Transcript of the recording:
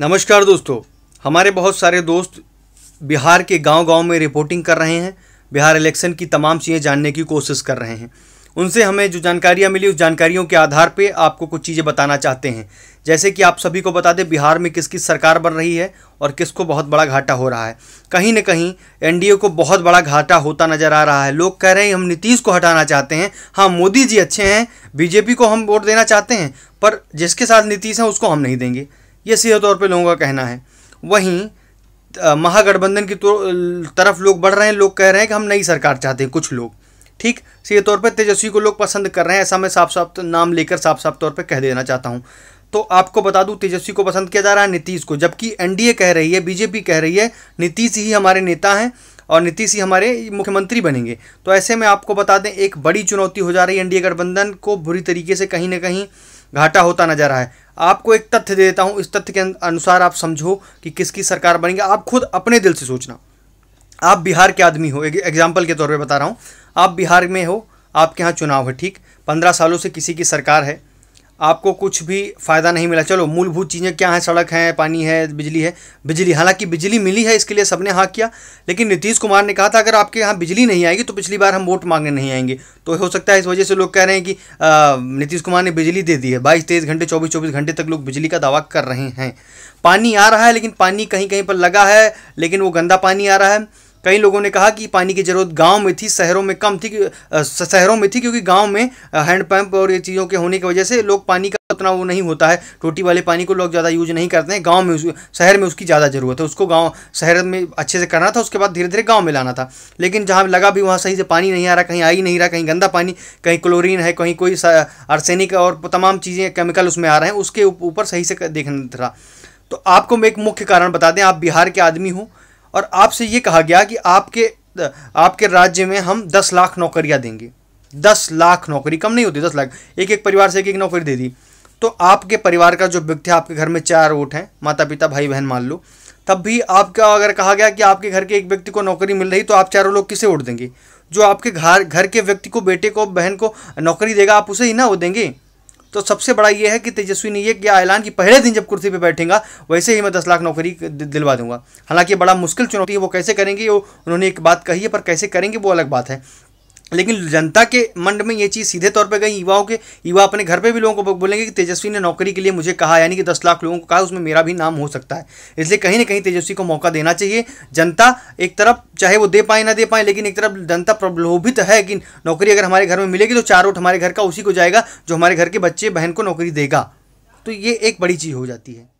नमस्कार दोस्तों हमारे बहुत सारे दोस्त बिहार के गांव-गांव में रिपोर्टिंग कर रहे हैं बिहार इलेक्शन की तमाम चीज़ें जानने की कोशिश कर रहे हैं उनसे हमें जो जानकारियाँ मिली उस जानकारियों के आधार पे आपको कुछ चीज़ें बताना चाहते हैं जैसे कि आप सभी को बता दें बिहार में किसकी सरकार बन रही है और किसको बहुत बड़ा घाटा हो रहा है कहीं ना कहीं एनडीए को बहुत बड़ा घाटा होता नज़र आ रहा है लोग कह रहे हैं हम नीतीश को हटाना चाहते हैं हाँ मोदी जी अच्छे हैं बीजेपी को हम वोट देना चाहते हैं पर जिसके साथ नीतीश हैं उसको हम नहीं देंगे ये सीधे तौर पर लोगों का कहना है वहीं महागठबंधन की तो, तरफ लोग बढ़ रहे हैं लोग कह रहे हैं कि हम नई सरकार चाहते हैं कुछ लोग ठीक सीधे तौर पर तेजस्वी को लोग पसंद कर रहे हैं ऐसा मैं साफ साफ नाम लेकर साफ साफ तौर पर कह देना चाहता हूँ तो आपको बता दूं तेजस्वी को पसंद किया जा रहा है नीतीश को जबकि एनडीए कह रही है बीजेपी कह रही है नीतीश ही हमारे नेता हैं और नीतीश ही हमारे मुख्यमंत्री बनेंगे तो ऐसे में आपको बता दें एक बड़ी चुनौती हो जा रही है एनडीए गठबंधन को बुरी तरीके से कहीं ना कहीं घाटा होता नजर आया आपको एक तथ्य दे देता हूँ इस तथ्य के अनुसार आप समझो कि किसकी सरकार बनेगी आप खुद अपने दिल से सोचना आप बिहार के आदमी हो एक एग्जाम्पल के तौर पर बता रहा हूँ आप बिहार में हो आपके यहाँ चुनाव है ठीक पंद्रह सालों से किसी की सरकार है आपको कुछ भी फ़ायदा नहीं मिला चलो मूलभूत चीज़ें क्या हैं सड़क है पानी है बिजली है बिजली हालांकि बिजली मिली है इसके लिए सबने हाँ किया लेकिन नीतीश कुमार ने कहा था अगर आपके यहाँ बिजली नहीं आएगी तो पिछली बार हम वोट मांगने नहीं आएंगे तो हो सकता है इस वजह से लोग कह रहे हैं कि नीतीश कुमार ने बिजली दे दी है बाईस तेईस घंटे चौबीस चौबीस घंटे तक लोग बिजली का दावा कर रहे हैं पानी आ रहा है लेकिन पानी कहीं कहीं पर लगा है लेकिन वो गंदा पानी आ रहा है कई लोगों ने कहा कि पानी की ज़रूरत गांव में थी शहरों में कम थी शहरों में थी क्योंकि गांव में हैंडपम्प और ये चीज़ों के होने की वजह से लोग पानी का उतना वो नहीं होता है टोटी वाले पानी को लोग ज़्यादा यूज नहीं करते हैं गाँव में शहर में उसकी ज़्यादा ज़रूरत है उसको गाँव शहर में अच्छे से करना था उसके बाद धीरे धीरे गाँव में लाना था लेकिन जहाँ लगा भी वहाँ सही से पानी नहीं आ रहा कहीं आ ही नहीं रहा कहीं गंदा पानी कहीं क्लोरीन है कहीं कोई आर्सेनिक और तमाम चीज़ें केमिकल उसमें आ रहे हैं उसके ऊपर सही से देखना था तो आपको मैं एक मुख्य कारण बता दें आप बिहार के आदमी हूँ और आपसे ये कहा गया कि आपके आपके राज्य में हम दस लाख नौकरियाँ देंगे दस लाख नौकरी कम नहीं होती दस लाख एक एक परिवार से एक एक नौकरी दे दी तो आपके परिवार का जो व्यक्ति है आपके घर में चार वोट हैं माता पिता भाई बहन मान लो तब भी आपका अगर कहा गया कि आपके घर के एक व्यक्ति को नौकरी मिल रही तो आप चारों लोग किसे वोट देंगे जो आपके घर घर के व्यक्ति को बेटे को बहन को नौकरी देगा आप उसे ही ना वो देंगे तो सबसे बड़ा यह है कि तेजस्वी ने यह किया ऐलान कि पहले दिन जब कुर्सी पर बैठेगा वैसे ही मैं दस लाख नौकरी दिलवा दूंगा हालांकि बड़ा मुश्किल चुनौती है वो कैसे करेंगे वो उन्होंने एक बात कही है पर कैसे करेंगे वो अलग बात है लेकिन जनता के मन में ये चीज़ सीधे तौर पे गई युवाओं के युवा अपने घर पे भी लोगों को बोलेंगे कि तेजस्वी ने नौकरी के लिए मुझे कहा यानी कि दस लाख लोगों को कहा उसमें मेरा भी नाम हो सकता है इसलिए कहीं ना कहीं तेजस्वी को मौका देना चाहिए जनता एक तरफ चाहे वो दे पाए ना दे पाए लेकिन एक तरफ जनता प्रलोभित है कि नौकरी अगर हमारे घर में मिलेगी तो चार वोट हमारे घर का उसी को जाएगा जो हमारे घर के बच्चे बहन को नौकरी देगा तो ये एक बड़ी चीज़ हो जाती है